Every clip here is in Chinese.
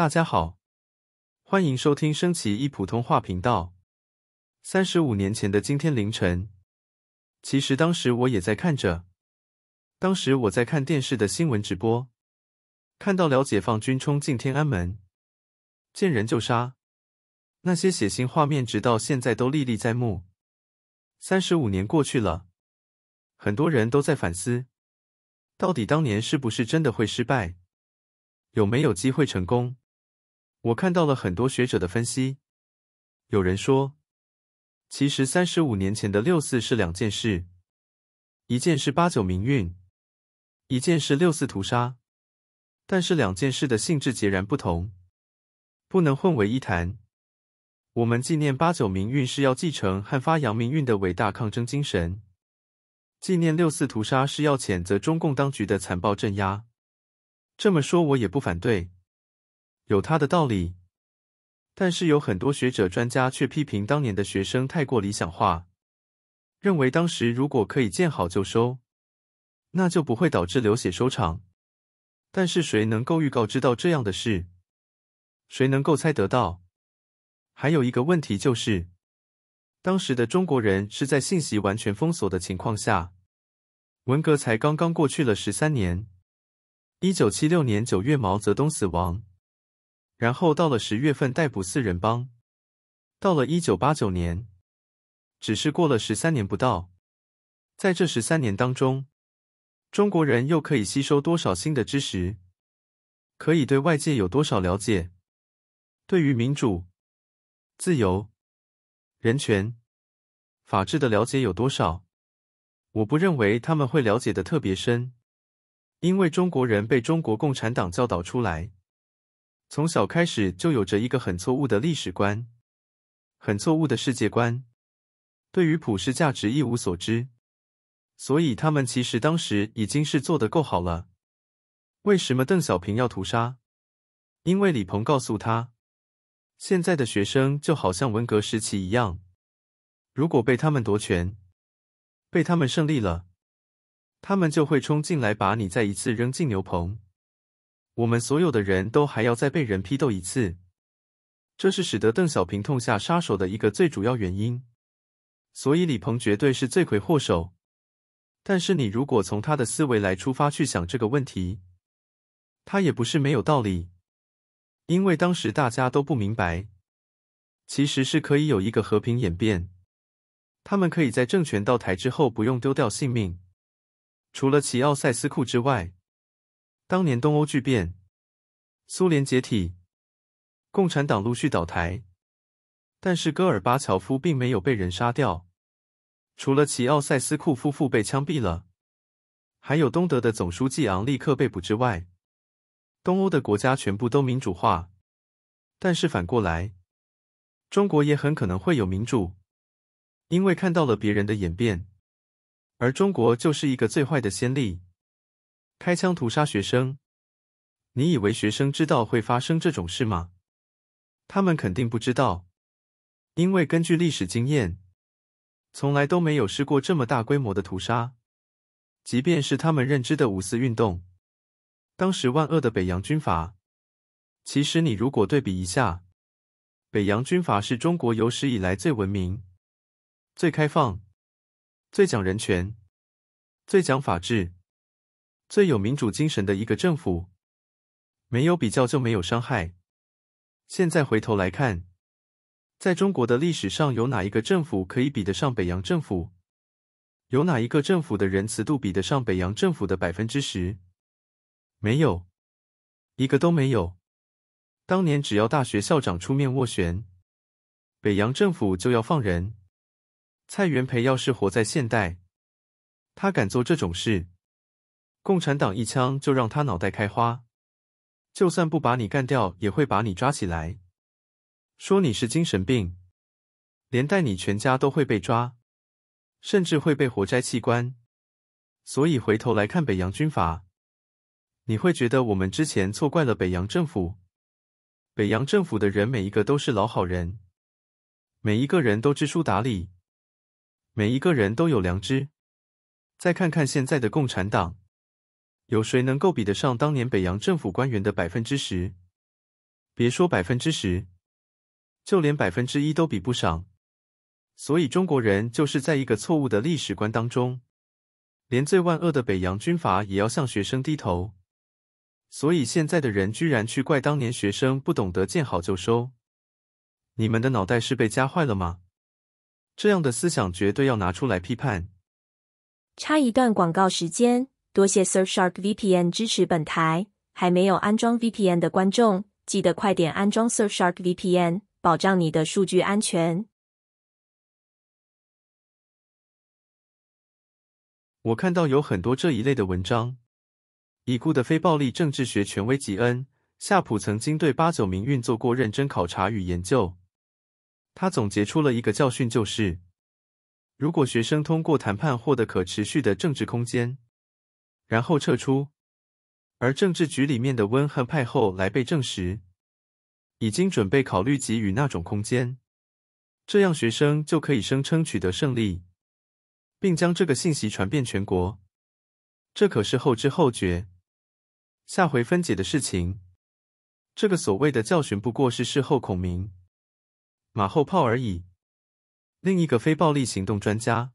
大家好，欢迎收听升旗一普通话频道。三十五年前的今天凌晨，其实当时我也在看着。当时我在看电视的新闻直播，看到了解放军冲进天安门，见人就杀，那些血腥画面直到现在都历历在目。三十五年过去了，很多人都在反思，到底当年是不是真的会失败，有没有机会成功？我看到了很多学者的分析，有人说，其实三十五年前的六四是两件事，一件是八九民运，一件是六四屠杀，但是两件事的性质截然不同，不能混为一谈。我们纪念八九民运是要继承和发扬民运的伟大抗争精神，纪念六四屠杀是要谴责中共当局的残暴镇压。这么说，我也不反对。有他的道理，但是有很多学者专家却批评当年的学生太过理想化，认为当时如果可以见好就收，那就不会导致流血收场。但是谁能够预告知道这样的事？谁能够猜得到？还有一个问题就是，当时的中国人是在信息完全封锁的情况下，文革才刚刚过去了十三年，一九七六年九月毛泽东死亡。然后到了十月份逮捕四人帮，到了一九八九年，只是过了十三年不到，在这十三年当中，中国人又可以吸收多少新的知识？可以对外界有多少了解？对于民主、自由、人权、法治的了解有多少？我不认为他们会了解的特别深，因为中国人被中国共产党教导出来。从小开始就有着一个很错误的历史观，很错误的世界观，对于普世价值一无所知，所以他们其实当时已经是做得够好了。为什么邓小平要屠杀？因为李鹏告诉他，现在的学生就好像文革时期一样，如果被他们夺权，被他们胜利了，他们就会冲进来把你再一次扔进牛棚。我们所有的人都还要再被人批斗一次，这是使得邓小平痛下杀手的一个最主要原因。所以李鹏绝对是罪魁祸首。但是你如果从他的思维来出发去想这个问题，他也不是没有道理。因为当时大家都不明白，其实是可以有一个和平演变，他们可以在政权到台之后不用丢掉性命。除了齐奥塞斯库之外。当年东欧剧变，苏联解体，共产党陆续倒台，但是戈尔巴乔夫并没有被人杀掉。除了齐奥塞斯库夫妇被枪毙了，还有东德的总书记昂利克被捕之外，东欧的国家全部都民主化。但是反过来，中国也很可能会有民主，因为看到了别人的演变，而中国就是一个最坏的先例。开枪屠杀学生，你以为学生知道会发生这种事吗？他们肯定不知道，因为根据历史经验，从来都没有试过这么大规模的屠杀。即便是他们认知的五四运动，当时万恶的北洋军阀，其实你如果对比一下，北洋军阀是中国有史以来最文明、最开放、最讲人权、最讲法治。最有民主精神的一个政府，没有比较就没有伤害。现在回头来看，在中国的历史上，有哪一个政府可以比得上北洋政府？有哪一个政府的仁慈度比得上北洋政府的百分之十？没有，一个都没有。当年只要大学校长出面斡旋，北洋政府就要放人。蔡元培要是活在现代，他敢做这种事？共产党一枪就让他脑袋开花，就算不把你干掉，也会把你抓起来，说你是精神病，连带你全家都会被抓，甚至会被活摘器官。所以回头来看北洋军阀，你会觉得我们之前错怪了北洋政府。北洋政府的人每一个都是老好人，每一个人都知书达理，每一个人都有良知。再看看现在的共产党。有谁能够比得上当年北洋政府官员的百分之十？别说百分之十，就连百分之一都比不上。所以中国人就是在一个错误的历史观当中，连最万恶的北洋军阀也要向学生低头。所以现在的人居然去怪当年学生不懂得见好就收，你们的脑袋是被夹坏了吗？这样的思想绝对要拿出来批判。插一段广告时间。多谢 Surfshark VPN 支持本台。还没有安装 VPN 的观众，记得快点安装 Surfshark VPN，保障你的数据安全。我看到有很多这一类的文章。已故的非暴力政治学权威吉恩·夏普曾经对八九民运做过认真考察与研究。他总结出了一个教训，就是如果学生通过谈判获得可持续的政治空间。然后撤出，而政治局里面的温和派后来被证实已经准备考虑给予那种空间，这样学生就可以声称取得胜利，并将这个信息传遍全国。这可是后知后觉，下回分解的事情。这个所谓的教训不过是事后孔明马后炮而已。另一个非暴力行动专家。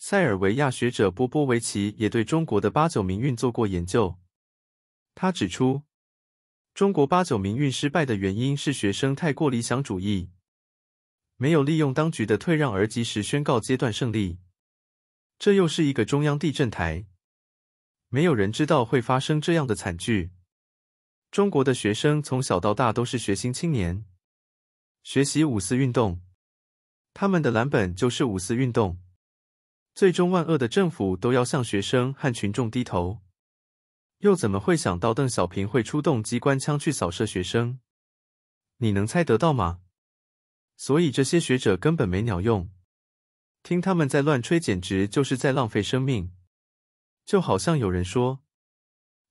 塞尔维亚学者波波维奇也对中国的八九民运做过研究。他指出，中国八九民运失败的原因是学生太过理想主义，没有利用当局的退让而及时宣告阶段胜利。这又是一个中央地震台，没有人知道会发生这样的惨剧。中国的学生从小到大都是学新青年，学习五四运动，他们的蓝本就是五四运动。最终，万恶的政府都要向学生和群众低头，又怎么会想到邓小平会出动机关枪去扫射学生？你能猜得到吗？所以这些学者根本没鸟用，听他们在乱吹，简直就是在浪费生命。就好像有人说：“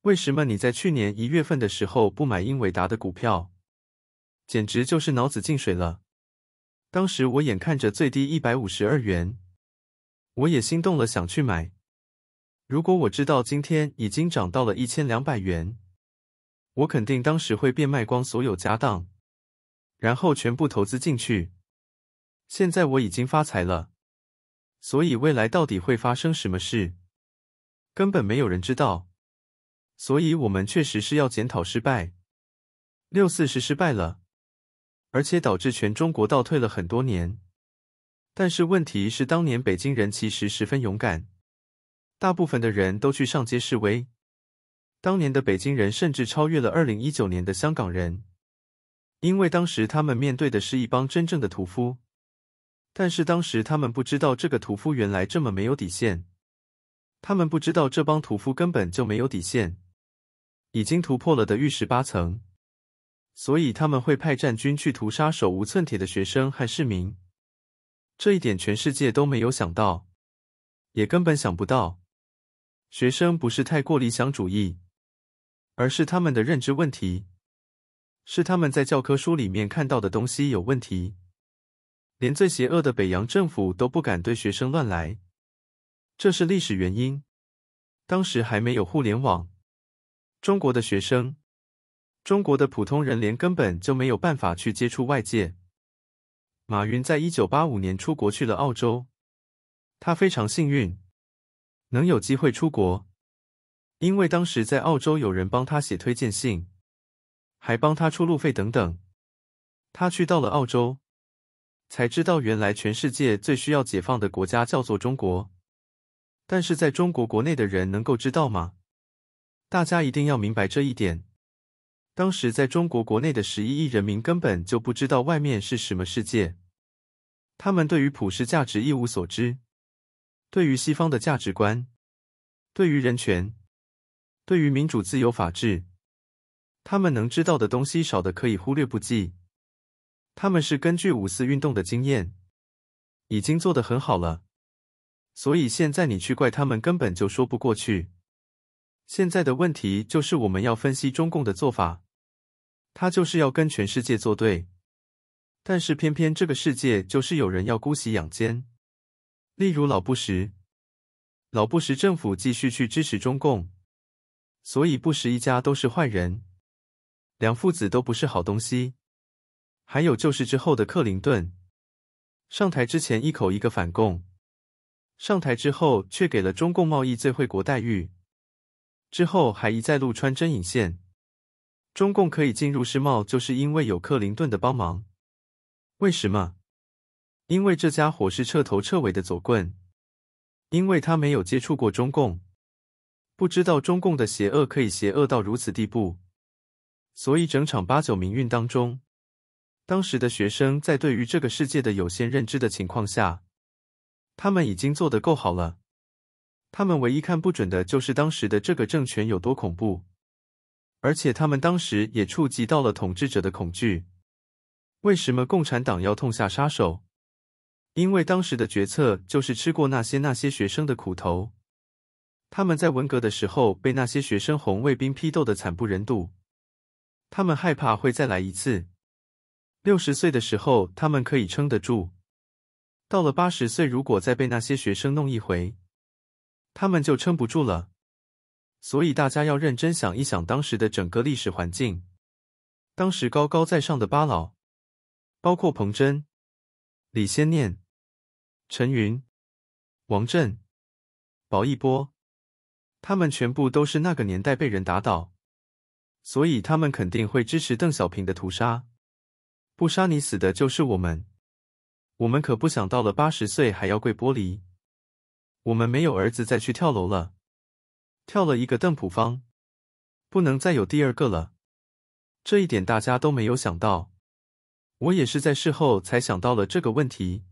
为什么你在去年一月份的时候不买英伟达的股票？”简直就是脑子进水了。当时我眼看着最低一百五十二元。我也心动了，想去买。如果我知道今天已经涨到了一千两百元，我肯定当时会变卖光所有家当，然后全部投资进去。现在我已经发财了，所以未来到底会发生什么事，根本没有人知道。所以，我们确实是要检讨失败。六四是失败了，而且导致全中国倒退了很多年。但是问题是，当年北京人其实十分勇敢，大部分的人都去上街示威。当年的北京人甚至超越了二零一九年的香港人，因为当时他们面对的是一帮真正的屠夫。但是当时他们不知道这个屠夫原来这么没有底线，他们不知道这帮屠夫根本就没有底线，已经突破了的玉石八层，所以他们会派战军去屠杀手无寸铁的学生和市民。这一点全世界都没有想到，也根本想不到。学生不是太过理想主义，而是他们的认知问题，是他们在教科书里面看到的东西有问题。连最邪恶的北洋政府都不敢对学生乱来，这是历史原因。当时还没有互联网，中国的学生、中国的普通人连根本就没有办法去接触外界。马云在一九八五年出国去了澳洲，他非常幸运，能有机会出国，因为当时在澳洲有人帮他写推荐信，还帮他出路费等等。他去到了澳洲，才知道原来全世界最需要解放的国家叫做中国，但是在中国国内的人能够知道吗？大家一定要明白这一点。当时在中国国内的十一亿人民根本就不知道外面是什么世界，他们对于普世价值一无所知，对于西方的价值观，对于人权，对于民主、自由、法治，他们能知道的东西少的可以忽略不计。他们是根据五四运动的经验，已经做得很好了，所以现在你去怪他们根本就说不过去。现在的问题就是我们要分析中共的做法。他就是要跟全世界作对，但是偏偏这个世界就是有人要姑息养奸，例如老布什，老布什政府继续去支持中共，所以布什一家都是坏人，两父子都不是好东西。还有就是之后的克林顿，上台之前一口一个反共，上台之后却给了中共贸易最惠国待遇，之后还一再露穿针引线。中共可以进入世贸，就是因为有克林顿的帮忙。为什么？因为这家伙是彻头彻尾的左棍，因为他没有接触过中共，不知道中共的邪恶可以邪恶到如此地步。所以，整场八九民运当中，当时的学生在对于这个世界的有限认知的情况下，他们已经做得够好了。他们唯一看不准的就是当时的这个政权有多恐怖。而且他们当时也触及到了统治者的恐惧。为什么共产党要痛下杀手？因为当时的决策就是吃过那些那些学生的苦头。他们在文革的时候被那些学生红卫兵批斗的惨不忍睹。他们害怕会再来一次。六十岁的时候他们可以撑得住，到了八十岁，如果再被那些学生弄一回，他们就撑不住了。所以大家要认真想一想当时的整个历史环境。当时高高在上的八老，包括彭真、李先念、陈云、王震、薄一波，他们全部都是那个年代被人打倒，所以他们肯定会支持邓小平的屠杀。不杀你死的就是我们，我们可不想到了八十岁还要跪玻璃。我们没有儿子再去跳楼了。跳了一个邓普方，不能再有第二个了。这一点大家都没有想到，我也是在事后才想到了这个问题，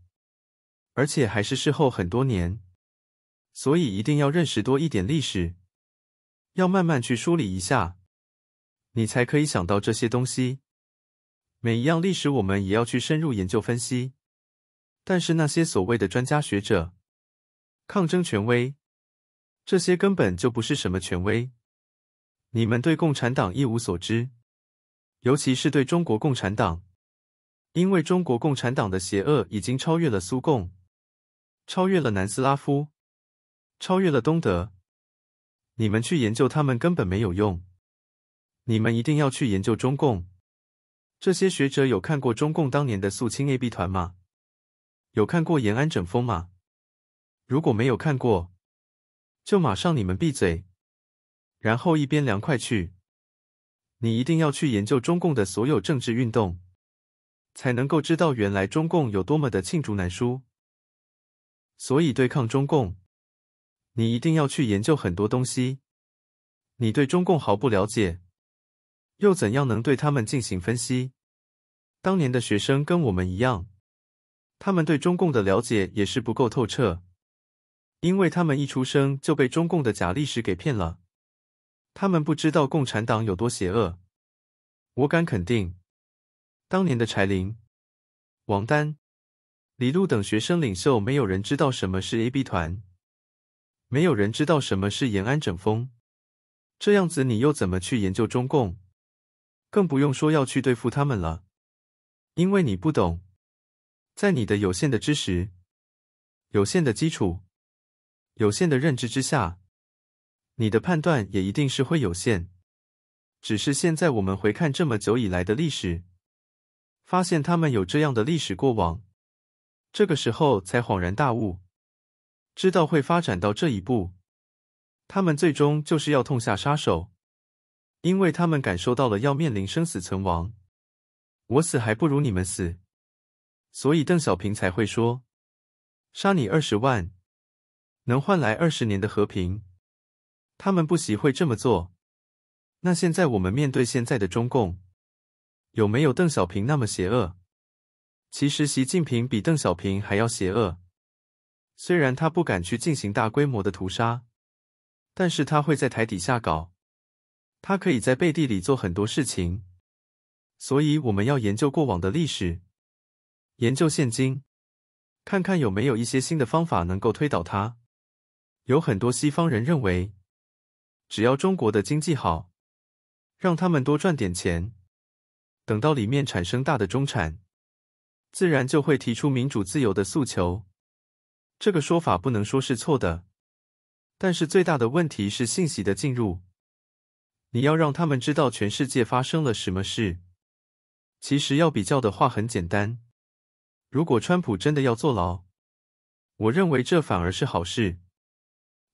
而且还是事后很多年。所以一定要认识多一点历史，要慢慢去梳理一下，你才可以想到这些东西。每一样历史我们也要去深入研究分析，但是那些所谓的专家学者，抗争权威。这些根本就不是什么权威，你们对共产党一无所知，尤其是对中国共产党，因为中国共产党的邪恶已经超越了苏共，超越了南斯拉夫，超越了东德，你们去研究他们根本没有用，你们一定要去研究中共。这些学者有看过中共当年的肃清 AB 团吗？有看过延安整风吗？如果没有看过。就马上你们闭嘴，然后一边凉快去。你一定要去研究中共的所有政治运动，才能够知道原来中共有多么的罄竹难书。所以对抗中共，你一定要去研究很多东西。你对中共毫不了解，又怎样能对他们进行分析？当年的学生跟我们一样，他们对中共的了解也是不够透彻。因为他们一出生就被中共的假历史给骗了，他们不知道共产党有多邪恶。我敢肯定，当年的柴林、王丹、李璐等学生领袖，没有人知道什么是 AB 团，没有人知道什么是延安整风。这样子，你又怎么去研究中共？更不用说要去对付他们了，因为你不懂，在你的有限的知识、有限的基础。有限的认知之下，你的判断也一定是会有限。只是现在我们回看这么久以来的历史，发现他们有这样的历史过往，这个时候才恍然大悟，知道会发展到这一步。他们最终就是要痛下杀手，因为他们感受到了要面临生死存亡。我死还不如你们死，所以邓小平才会说：“杀你二十万。”能换来二十年的和平，他们不惜会这么做。那现在我们面对现在的中共，有没有邓小平那么邪恶？其实习近平比邓小平还要邪恶。虽然他不敢去进行大规模的屠杀，但是他会在台底下搞，他可以在背地里做很多事情。所以我们要研究过往的历史，研究现今，看看有没有一些新的方法能够推倒他。有很多西方人认为，只要中国的经济好，让他们多赚点钱，等到里面产生大的中产，自然就会提出民主自由的诉求。这个说法不能说是错的，但是最大的问题是信息的进入。你要让他们知道全世界发生了什么事。其实要比较的话很简单，如果川普真的要坐牢，我认为这反而是好事。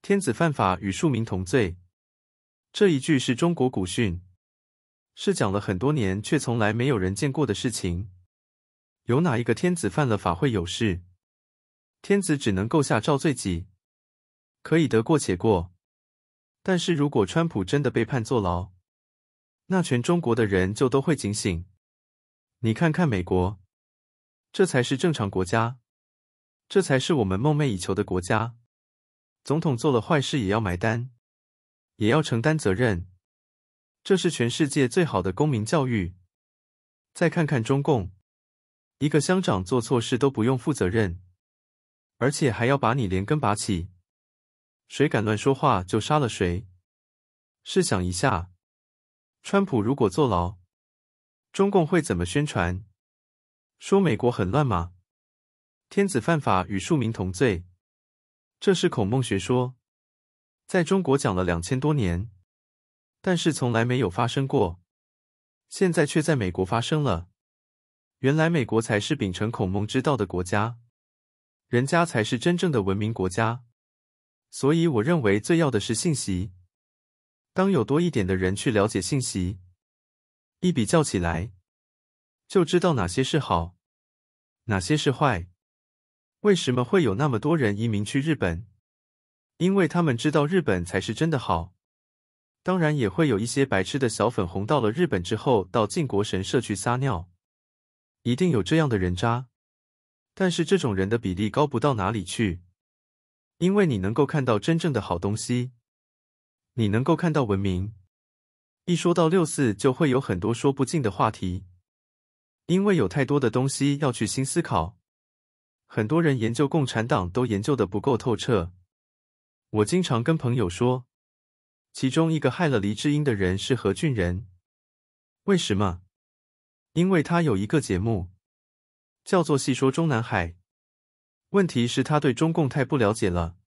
天子犯法与庶民同罪，这一句是中国古训，是讲了很多年却从来没有人见过的事情。有哪一个天子犯了法会有事？天子只能够下诏罪己，可以得过且过。但是如果川普真的被判坐牢，那全中国的人就都会警醒。你看看美国，这才是正常国家，这才是我们梦寐以求的国家。总统做了坏事也要买单，也要承担责任，这是全世界最好的公民教育。再看看中共，一个乡长做错事都不用负责任，而且还要把你连根拔起。谁敢乱说话就杀了谁。试想一下，川普如果坐牢，中共会怎么宣传？说美国很乱吗？天子犯法与庶民同罪。这是孔孟学说，在中国讲了两千多年，但是从来没有发生过，现在却在美国发生了。原来美国才是秉承孔孟之道的国家，人家才是真正的文明国家。所以我认为最要的是信息，当有多一点的人去了解信息，一比较起来，就知道哪些是好，哪些是坏。为什么会有那么多人移民去日本？因为他们知道日本才是真的好。当然也会有一些白痴的小粉红到了日本之后到靖国神社去撒尿，一定有这样的人渣。但是这种人的比例高不到哪里去，因为你能够看到真正的好东西，你能够看到文明。一说到六四，就会有很多说不尽的话题，因为有太多的东西要去新思考。很多人研究共产党都研究的不够透彻。我经常跟朋友说，其中一个害了黎志英的人是何俊仁。为什么？因为他有一个节目，叫做《戏说中南海》。问题是他对中共太不了解了。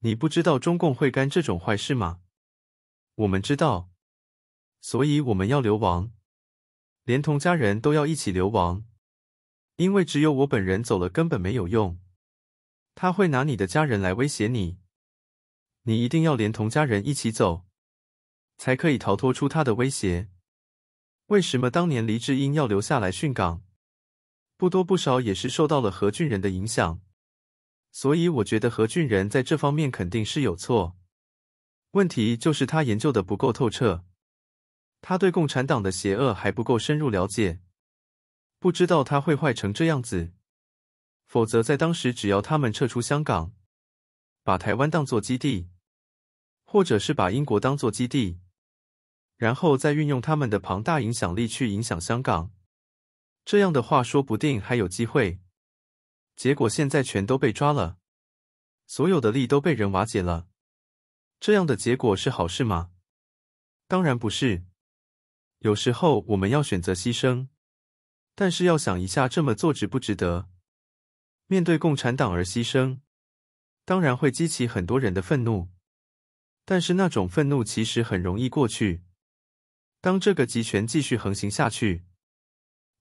你不知道中共会干这种坏事吗？我们知道，所以我们要流亡，连同家人都要一起流亡。因为只有我本人走了，根本没有用。他会拿你的家人来威胁你，你一定要连同家人一起走，才可以逃脱出他的威胁。为什么当年黎志英要留下来殉岗？不多不少，也是受到了何俊仁的影响。所以我觉得何俊仁在这方面肯定是有错，问题就是他研究的不够透彻，他对共产党的邪恶还不够深入了解。不知道他会坏成这样子，否则在当时，只要他们撤出香港，把台湾当作基地，或者是把英国当作基地，然后再运用他们的庞大影响力去影响香港，这样的话，说不定还有机会。结果现在全都被抓了，所有的力都被人瓦解了。这样的结果是好事吗？当然不是。有时候我们要选择牺牲。但是要想一下，这么做值不值得？面对共产党而牺牲，当然会激起很多人的愤怒。但是那种愤怒其实很容易过去。当这个集权继续横行下去，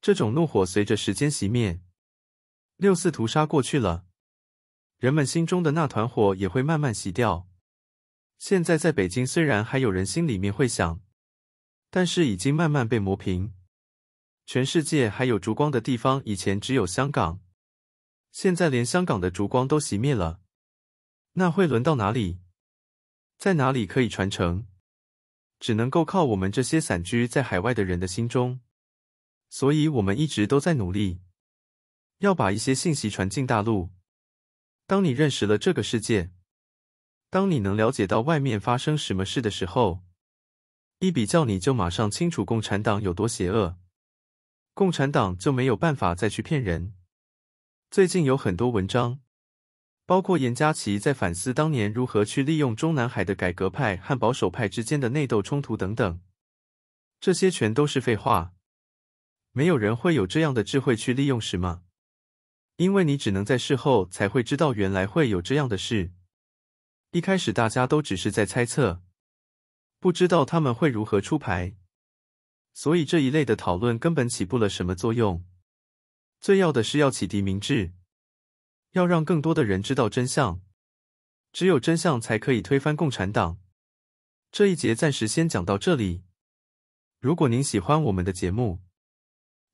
这种怒火随着时间熄灭。六四屠杀过去了，人们心中的那团火也会慢慢熄掉。现在在北京，虽然还有人心里面会想，但是已经慢慢被磨平。全世界还有烛光的地方，以前只有香港，现在连香港的烛光都熄灭了。那会轮到哪里？在哪里可以传承？只能够靠我们这些散居在海外的人的心中。所以，我们一直都在努力，要把一些信息传进大陆。当你认识了这个世界，当你能了解到外面发生什么事的时候，一比较，你就马上清楚共产党有多邪恶。共产党就没有办法再去骗人。最近有很多文章，包括严家琪在反思当年如何去利用中南海的改革派和保守派之间的内斗冲突等等，这些全都是废话。没有人会有这样的智慧去利用什么，因为你只能在事后才会知道原来会有这样的事。一开始大家都只是在猜测，不知道他们会如何出牌。所以这一类的讨论根本起不了什么作用。最要的是要启迪民智，要让更多的人知道真相。只有真相才可以推翻共产党。这一节暂时先讲到这里。如果您喜欢我们的节目，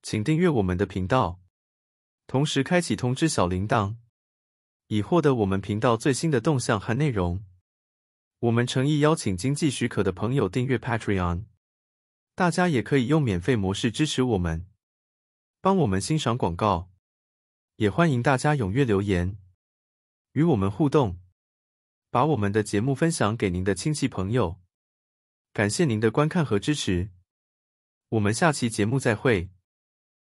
请订阅我们的频道，同时开启通知小铃铛，以获得我们频道最新的动向和内容。我们诚意邀请经济许可的朋友订阅 Patreon。大家也可以用免费模式支持我们，帮我们欣赏广告，也欢迎大家踊跃留言，与我们互动，把我们的节目分享给您的亲戚朋友。感谢您的观看和支持，我们下期节目再会。